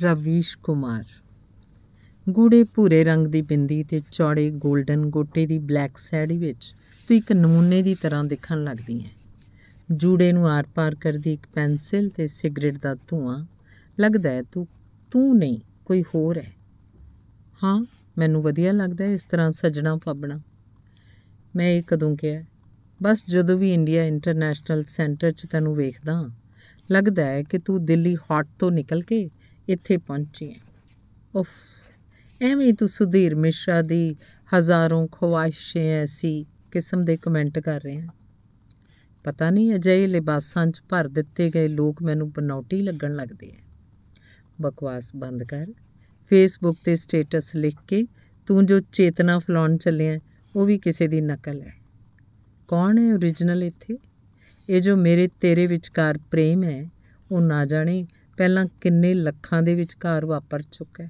ਰਵੀਸ਼ ਕੁਮਾਰ ਗੂੜੇ ਭੂਰੇ ਰੰਗ ਦੀ ਬਿੰਦੀ ਤੇ ਚੌੜੇ 골ਡਨ ਗੋਟੇ ਦੀ ਬਲੈਕ ਸੈੜੀ ਵਿੱਚ ਤੂੰ ਇੱਕ ਨਮੂਨੇ ਦੀ ਤਰ੍ਹਾਂ ਦਿਖਣ ਲੱਗਦੀ ਹੈ ਜੂੜੇ ਨੂੰ ਆਰ-ਪਾਰ ਕਰਦੀ ਇੱਕ ਪੈਨਸਲ ਤੇ ਸਿਗਰਟ ਦਾ ਧੂਆਂ ਲੱਗਦਾ ਹੈ ਤੂੰ ਤੂੰ ਨਹੀਂ ਕੋਈ ਹੋਰ ਹੈ ਹਾਂ ਮੈਨੂੰ ਵਧੀਆ ਲੱਗਦਾ ਇਸ ਤਰ੍ਹਾਂ ਸਜਣਾ ਫੱਬਣਾ ਮੈਂ ਇਹ ਕਦੋਂ ਕਿਹਾ ਬਸ ਜਦੋਂ ਵੀ ਇੰਡੀਆ ਇੰਟਰਨੈਸ਼ਨਲ ਸੈਂਟਰ 'ਚ ਤੈਨੂੰ ਵੇਖਦਾ ਲੱਗਦਾ ਹੈ ਕਿ ਤੂੰ ਦਿੱਲੀ ਹੌਟ ਤੋਂ ਨਿਕਲ ਕੇ ਇੱਥੇ ਪਹੁੰਚੀ ਹੈ ਉਫ ਐਵੇਂ ਤੂੰ ਸੁਧੀਰ ਮਿਸ਼ਰਾ ਦੀ ਹਜ਼ਾਰੋਂ ਖਵਾਇਸ਼ੇ ਐਸੀ ਕਿਸਮ ਦੇ ਕਮੈਂਟ ਕਰ ਰਹੇ ਹਾਂ ਪਤਾ ਨਹੀਂ ਅਜੇ ਲਿਬਾਸਾਂ 'ਚ ਭਰ ਦਿੱਤੇ ਗਏ ਲੋਕ ਮੈਨੂੰ ਬਨੌਟੀ ਲੱਗਣ ਲੱਗਦੇ ਐ ਬਕਵਾਸ ਬੰਦ ਕਰ ਫੇਸਬੁੱਕ ਤੇ ਸਟੇਟਸ ਲਿਖ ਕੇ ਤੂੰ ਜੋ ਚੇਤਨਾ ਫਲਾਉਣ ਚੱਲਿਆ ਉਹ ਵੀ ਕਿਸੇ ਦੀ ਨਕਲ ਹੈ ਕੌਣ ਹੈ origignal ਇੱਥੇ ਇਹ ਜੋ ਮੇਰੇ ਤੇਰੇ ਵਿਚਕਾਰ ਪ੍ਰੇਮ ਹੈ ਉਹ ਨਾ ਜਾਣੇ ਪਹਿਲਾਂ ਕਿੰਨੇ ਲੱਖਾਂ ਦੇ ਵਿੱਚ ਘਰ ਵਾਪਰ ਚੁੱਕਾ